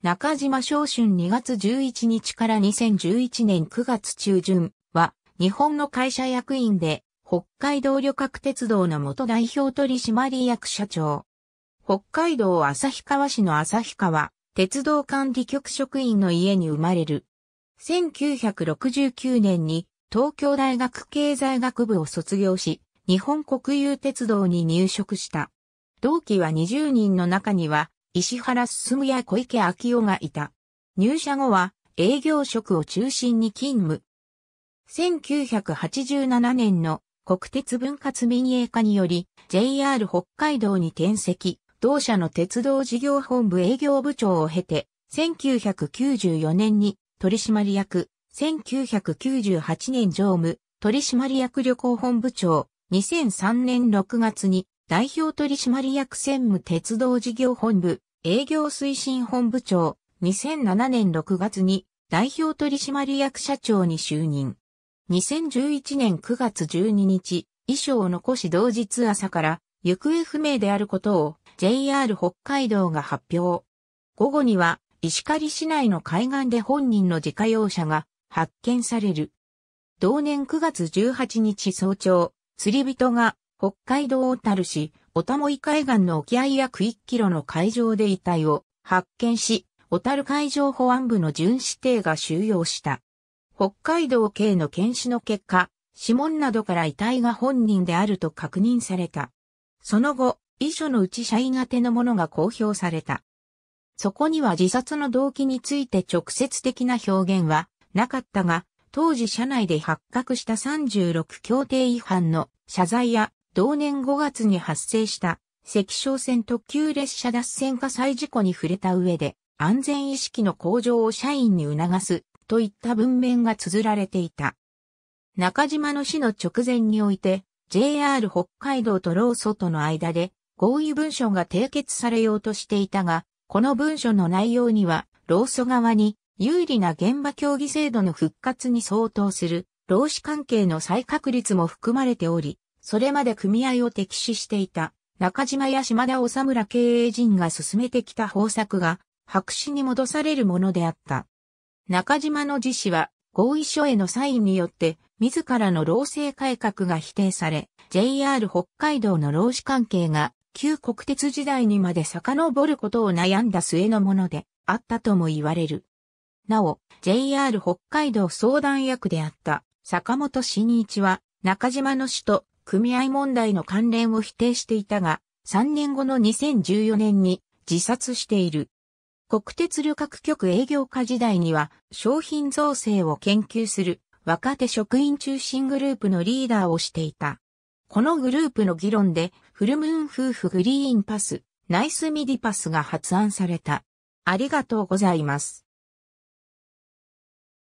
中島昇春2月11日から2011年9月中旬は、日本の会社役員で、北海道旅客鉄道の元代表取締役社長。北海道旭川市の旭川、鉄道管理局職員の家に生まれる。1969年に東京大学経済学部を卒業し、日本国有鉄道に入職した。同期は20人の中には、石原進や小池昭夫がいた。入社後は営業職を中心に勤務。1987年の国鉄分割民営化により JR 北海道に転籍、同社の鉄道事業本部営業部長を経て、1994年に取締役、1998年常務、取締役旅行本部長、2003年6月に代表取締役専務鉄道事業本部、営業推進本部長、2007年6月に代表取締役社長に就任。2011年9月12日、遺書を残し同日朝から行方不明であることを JR 北海道が発表。午後には石狩市内の海岸で本人の自家用車が発見される。同年9月18日早朝、釣り人が北海道小樽市、小田森海岸の沖合約1キロの海上で遺体を発見し、小樽海上保安部の巡視艇が収容した。北海道警の検視の結果、指紋などから遺体が本人であると確認された。その後、遺書のうち社員宛てのものが公表された。そこには自殺の動機について直接的な表現はなかったが、当時社内で発覚した36協定違反の謝罪や同年5月に発生した赤小線特急列車脱線火災事故に触れた上で安全意識の向上を社員に促すといった文面が綴られていた。中島の死の直前において JR 北海道と労組との間で合意文書が締結されようとしていたが、この文書の内容には、労組側に有利な現場協議制度の復活に相当する、労使関係の再確立も含まれており、それまで組合を敵視していた中島や島田治村経営陣が進めてきた方策が白紙に戻されるものであった。中島の自死は合意書へのサインによって自らの労政改革が否定され、JR 北海道の労使関係が旧国鉄時代にまで遡ることを悩んだ末のものであったとも言われる。なお、JR 北海道相談役であった坂本慎一は中島の死と組合問題の関連を否定していたが、3年後の2014年に自殺している。国鉄旅客局営業課時代には商品造成を研究する若手職員中心グループのリーダーをしていた。このグループの議論でフルムーン夫婦グリーンパス、ナイスミディパスが発案された。ありがとうございます。